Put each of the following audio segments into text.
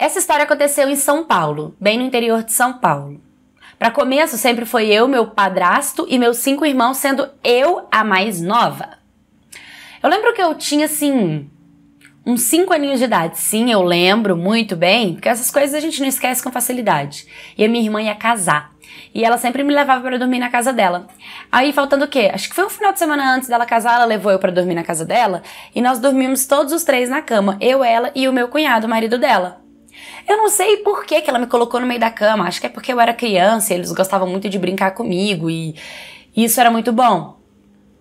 Essa história aconteceu em São Paulo, bem no interior de São Paulo. Para começo, sempre foi eu, meu padrasto e meus cinco irmãos, sendo eu a mais nova. Eu lembro que eu tinha assim uns 5 aninhos de idade. Sim, eu lembro muito bem, porque essas coisas a gente não esquece com facilidade. E a minha irmã ia casar. E ela sempre me levava para dormir na casa dela. Aí, faltando o quê? Acho que foi um final de semana antes dela casar, ela levou eu para dormir na casa dela. E nós dormimos todos os três na cama. Eu, ela e o meu cunhado, o marido dela. Eu não sei por que, que ela me colocou no meio da cama. Acho que é porque eu era criança e eles gostavam muito de brincar comigo e isso era muito bom.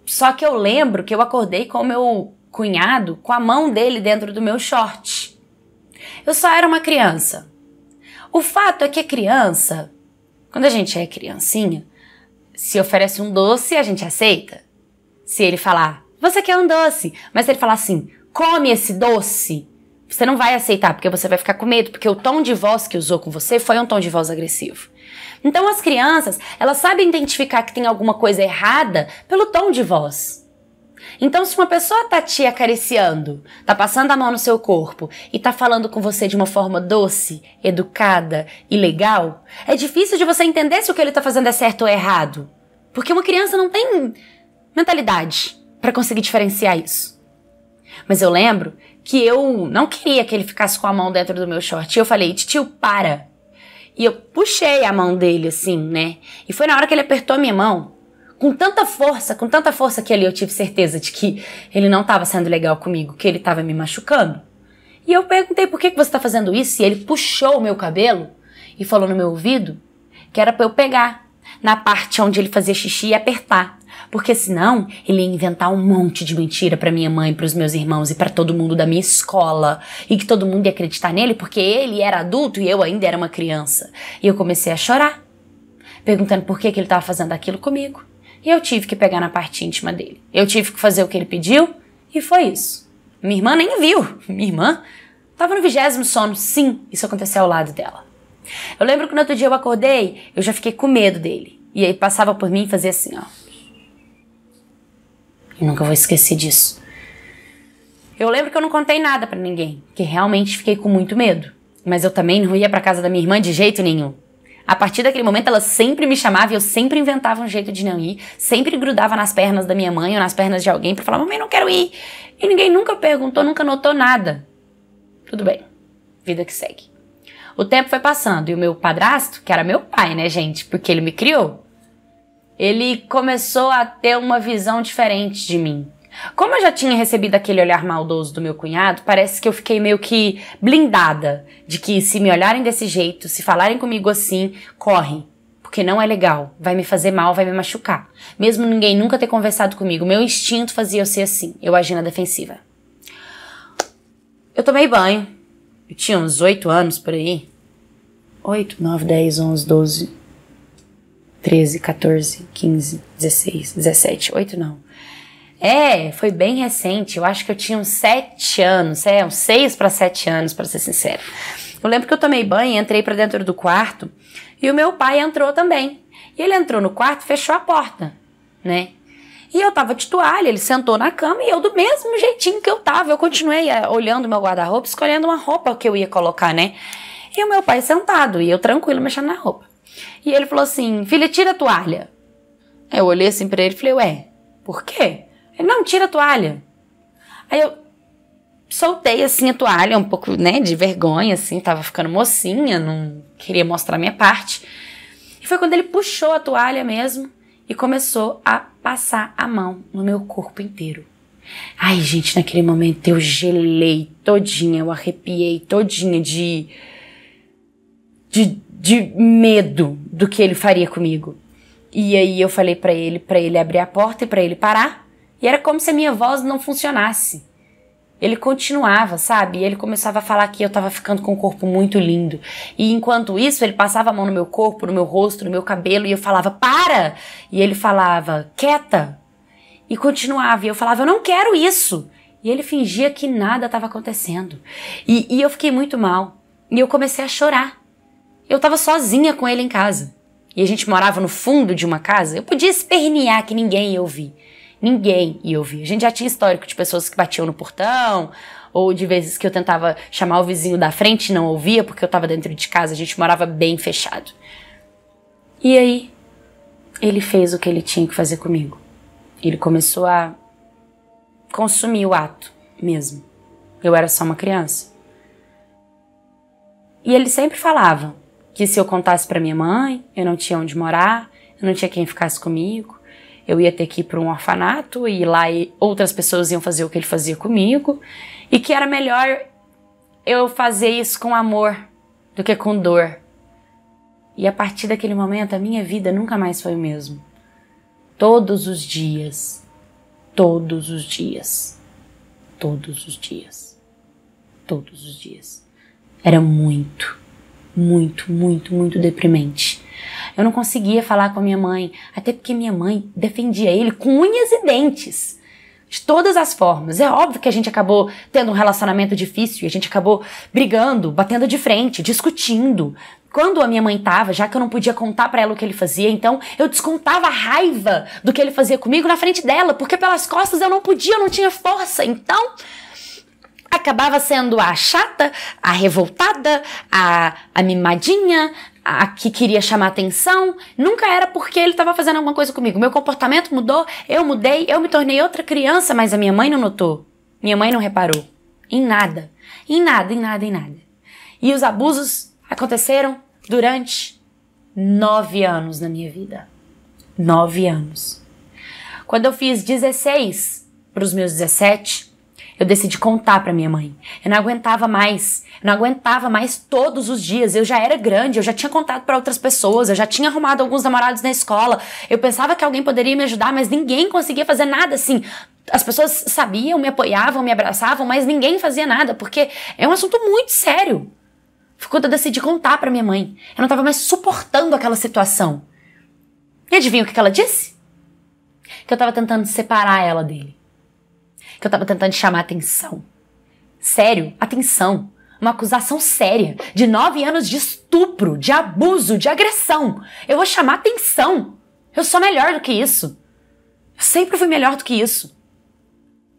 Só que eu lembro que eu acordei com o meu cunhado com a mão dele dentro do meu short. Eu só era uma criança. O fato é que a criança, quando a gente é criancinha, se oferece um doce, a gente aceita. Se ele falar, você quer um doce, mas ele falar assim, come esse doce, você não vai aceitar, porque você vai ficar com medo, porque o tom de voz que usou com você foi um tom de voz agressivo. Então as crianças, elas sabem identificar que tem alguma coisa errada pelo tom de voz. Então, se uma pessoa tá te acariciando, tá passando a mão no seu corpo e tá falando com você de uma forma doce, educada e legal, é difícil de você entender se o que ele tá fazendo é certo ou errado. Porque uma criança não tem mentalidade para conseguir diferenciar isso. Mas eu lembro que eu não queria que ele ficasse com a mão dentro do meu short. E eu falei, tio, para. E eu puxei a mão dele, assim, né? E foi na hora que ele apertou a minha mão, com tanta força, com tanta força que ali eu tive certeza de que ele não estava sendo legal comigo, que ele estava me machucando. E eu perguntei por que, que você está fazendo isso, e ele puxou o meu cabelo e falou no meu ouvido que era para eu pegar na parte onde ele fazia xixi e apertar, porque senão ele ia inventar um monte de mentira para minha mãe, para os meus irmãos e para todo mundo da minha escola, e que todo mundo ia acreditar nele porque ele era adulto e eu ainda era uma criança. E eu comecei a chorar, perguntando por que, que ele estava fazendo aquilo comigo. E eu tive que pegar na parte íntima dele. Eu tive que fazer o que ele pediu e foi isso. Minha irmã nem viu. Minha irmã estava no vigésimo sono. Sim, isso aconteceu ao lado dela. Eu lembro que no outro dia eu acordei, eu já fiquei com medo dele. E aí passava por mim e fazia assim, ó. Eu nunca vou esquecer disso. Eu lembro que eu não contei nada para ninguém, que realmente fiquei com muito medo. Mas eu também não ia para casa da minha irmã de jeito nenhum. A partir daquele momento, ela sempre me chamava e eu sempre inventava um jeito de não ir. Sempre grudava nas pernas da minha mãe ou nas pernas de alguém para falar: Mamãe, não quero ir. E ninguém nunca perguntou, nunca notou nada. Tudo bem, vida que segue. O tempo foi passando e o meu padrasto, que era meu pai, né, gente, porque ele me criou, ele começou a ter uma visão diferente de mim. Como eu já tinha recebido aquele olhar maldoso do meu cunhado, parece que eu fiquei meio que blindada de que se me olharem desse jeito, se falarem comigo assim, corre, porque não é legal, vai me fazer mal, vai me machucar. Mesmo ninguém nunca ter conversado comigo, meu instinto fazia eu ser assim, eu agi na defensiva. Eu tomei banho, eu tinha uns oito anos por aí. Oito, nove, dez, onze, doze, treze, 14, quinze, dezesseis, dezessete, oito não. É, foi bem recente. Eu acho que eu tinha uns sete anos, é, uns seis para sete anos, para ser sincero. Eu lembro que eu tomei banho, entrei para dentro do quarto e o meu pai entrou também. E ele entrou no quarto, fechou a porta, né? E eu tava de toalha, ele sentou na cama e eu, do mesmo jeitinho que eu tava, eu continuei eh, olhando meu guarda-roupa, escolhendo uma roupa que eu ia colocar, né? E o meu pai sentado, e eu tranquilo mexendo na roupa. E ele falou assim: Filha, tira a toalha. Eu olhei assim pra ele e falei: Ué, por quê? Ele não tira a toalha. Aí eu soltei assim a toalha, um pouco, né, de vergonha, assim, tava ficando mocinha, não queria mostrar minha parte. E foi quando ele puxou a toalha mesmo e começou a passar a mão no meu corpo inteiro. Ai, gente, naquele momento eu gelei todinha, eu arrepiei todinha de, de, de medo do que ele faria comigo. E aí eu falei para ele, para ele abrir a porta e para ele parar. E era como se a minha voz não funcionasse. Ele continuava, sabe? E ele começava a falar que eu tava ficando com um corpo muito lindo. E enquanto isso, ele passava a mão no meu corpo, no meu rosto, no meu cabelo, e eu falava, para! E ele falava, quieta! E continuava, e eu falava, eu não quero isso! E ele fingia que nada estava acontecendo. E, e eu fiquei muito mal. E eu comecei a chorar. Eu tava sozinha com ele em casa. E a gente morava no fundo de uma casa. Eu podia espernear que ninguém ia ouvir. Ninguém ia ouvir. A gente já tinha histórico de pessoas que batiam no portão, ou de vezes que eu tentava chamar o vizinho da frente e não ouvia, porque eu estava dentro de casa, a gente morava bem fechado. E aí, ele fez o que ele tinha que fazer comigo. Ele começou a consumir o ato mesmo. Eu era só uma criança. E ele sempre falava que se eu contasse para minha mãe, eu não tinha onde morar, eu não tinha quem ficasse comigo, eu ia ter que ir para um orfanato e lá outras pessoas iam fazer o que ele fazia comigo e que era melhor eu fazer isso com amor do que com dor. E a partir daquele momento a minha vida nunca mais foi o mesmo. Todos os dias, todos os dias, todos os dias, todos os dias. Era muito, muito, muito, muito deprimente. Eu não conseguia falar com a minha mãe, até porque minha mãe defendia ele com unhas e dentes. De todas as formas. É óbvio que a gente acabou tendo um relacionamento difícil, a gente acabou brigando, batendo de frente, discutindo. Quando a minha mãe tava, já que eu não podia contar para ela o que ele fazia, então eu descontava a raiva do que ele fazia comigo na frente dela, porque pelas costas eu não podia, eu não tinha força. Então, acabava sendo a chata, a revoltada, a, a mimadinha, a que queria chamar atenção, nunca era porque ele estava fazendo alguma coisa comigo. Meu comportamento mudou, eu mudei, eu me tornei outra criança, mas a minha mãe não notou. Minha mãe não reparou. Em nada. Em nada, em nada, em nada. E os abusos aconteceram durante nove anos na minha vida. Nove anos. Quando eu fiz 16 para os meus 17, eu decidi contar para minha mãe. Eu não aguentava mais. Eu não aguentava mais todos os dias. Eu já era grande, eu já tinha contado para outras pessoas, eu já tinha arrumado alguns namorados na escola. Eu pensava que alguém poderia me ajudar, mas ninguém conseguia fazer nada assim. As pessoas sabiam, me apoiavam, me abraçavam, mas ninguém fazia nada, porque é um assunto muito sério. Ficou eu decidi contar para minha mãe. Eu não tava mais suportando aquela situação. E adivinha o que ela disse? Que eu tava tentando separar ela dele que eu tava tentando chamar atenção. Sério, atenção. Uma acusação séria de nove anos de estupro, de abuso, de agressão. Eu vou chamar atenção. Eu sou melhor do que isso. Eu sempre fui melhor do que isso.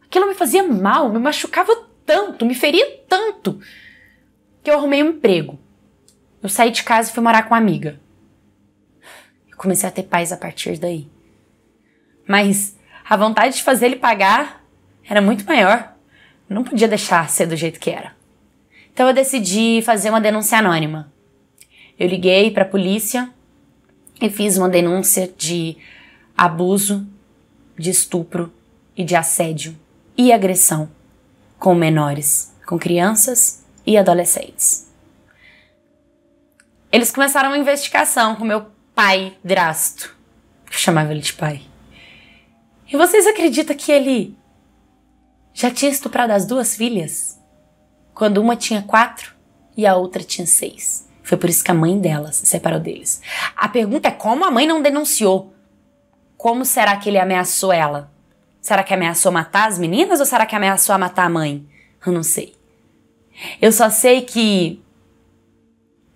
Aquilo me fazia mal, me machucava tanto, me feria tanto, que eu arrumei um emprego. Eu saí de casa e fui morar com uma amiga. Eu comecei a ter paz a partir daí. Mas a vontade de fazer ele pagar era muito maior. Não podia deixar ser do jeito que era. Então eu decidi fazer uma denúncia anônima. Eu liguei para a polícia e fiz uma denúncia de abuso, de estupro e de assédio e agressão com menores, com crianças e adolescentes. Eles começaram uma investigação com meu pai drasto. Eu chamava ele de pai. E vocês acreditam que ele já tinha estuprado as duas filhas? Quando uma tinha quatro e a outra tinha seis. Foi por isso que a mãe delas se separou deles. A pergunta é como a mãe não denunciou? Como será que ele ameaçou ela? Será que ameaçou matar as meninas ou será que ameaçou matar a mãe? Eu não sei. Eu só sei que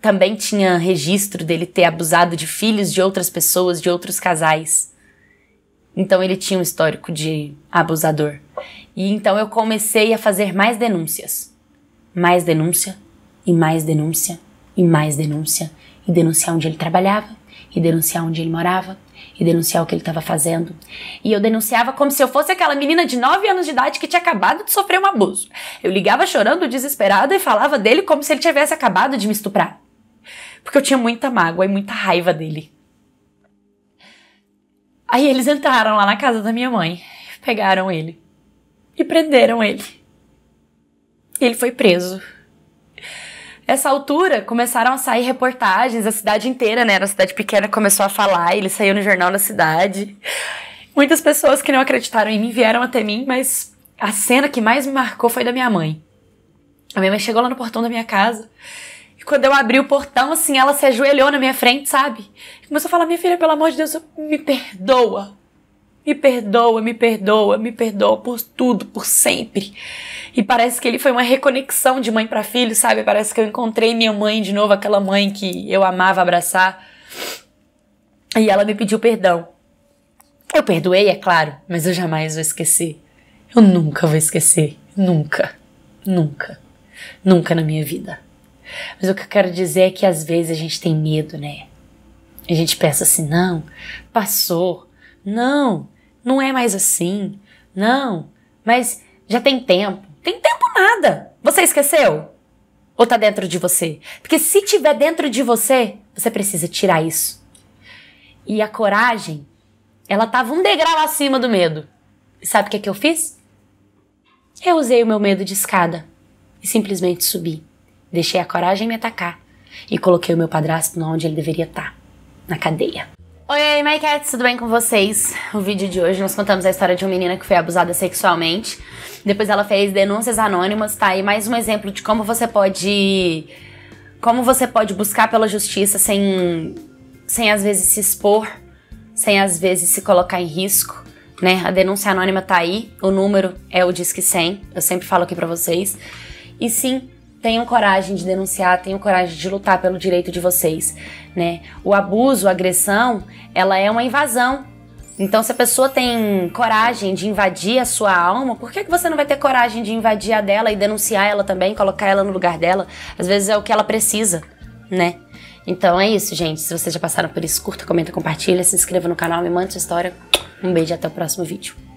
também tinha registro dele ter abusado de filhos de outras pessoas, de outros casais. Então ele tinha um histórico de abusador. E então eu comecei a fazer mais denúncias. Mais denúncia, e mais denúncia, e mais denúncia. E denunciar onde ele trabalhava, e denunciar onde ele morava, e denunciar o que ele estava fazendo. E eu denunciava como se eu fosse aquela menina de 9 anos de idade que tinha acabado de sofrer um abuso. Eu ligava chorando, desesperada, e falava dele como se ele tivesse acabado de me estuprar. Porque eu tinha muita mágoa e muita raiva dele. Aí eles entraram lá na casa da minha mãe, pegaram ele e prenderam ele. Ele foi preso. Nessa altura, começaram a sair reportagens, a cidade inteira, né? Era cidade pequena, começou a falar, ele saiu no jornal da cidade. Muitas pessoas que não acreditaram em mim vieram até mim, mas a cena que mais me marcou foi da minha mãe. A minha mãe chegou lá no portão da minha casa quando eu abri o portão, assim, ela se ajoelhou na minha frente, sabe? Começou a falar: Minha filha, pelo amor de Deus, me perdoa. Me perdoa, me perdoa, me perdoa por tudo, por sempre. E parece que ele foi uma reconexão de mãe para filho, sabe? Parece que eu encontrei minha mãe de novo, aquela mãe que eu amava abraçar. E ela me pediu perdão. Eu perdoei, é claro, mas eu jamais vou esquecer. Eu nunca vou esquecer. Nunca. Nunca. Nunca na minha vida. Mas o que eu quero dizer é que às vezes a gente tem medo, né? A gente pensa assim: não, passou, não, não é mais assim, não, mas já tem tempo. Tem tempo nada. Você esqueceu? Ou tá dentro de você? Porque se tiver dentro de você, você precisa tirar isso. E a coragem, ela tava um degrau acima do medo. E sabe o que, é que eu fiz? Eu usei o meu medo de escada e simplesmente subi. Deixei a coragem me atacar e coloquei o meu padrasto onde ele deveria estar, tá, na cadeia. Oi, oi, my cats, tudo bem com vocês? O vídeo de hoje nós contamos a história de uma menina que foi abusada sexualmente. Depois ela fez denúncias anônimas, tá? aí mais um exemplo de como você pode como você pode buscar pela justiça sem sem às vezes se expor, sem às vezes se colocar em risco, né? A denúncia anônima tá aí, o número é o Disque 100, eu sempre falo aqui para vocês. E sim, tenham coragem de denunciar, tenham coragem de lutar pelo direito de vocês, né? O abuso, a agressão, ela é uma invasão. Então, se a pessoa tem coragem de invadir a sua alma, por que, que você não vai ter coragem de invadir a dela e denunciar ela também, colocar ela no lugar dela? Às vezes é o que ela precisa, né? Então é isso, gente. Se vocês já passaram por isso, curta, comenta, compartilha, se inscreva no canal, me manda sua história. Um beijo e até o próximo vídeo.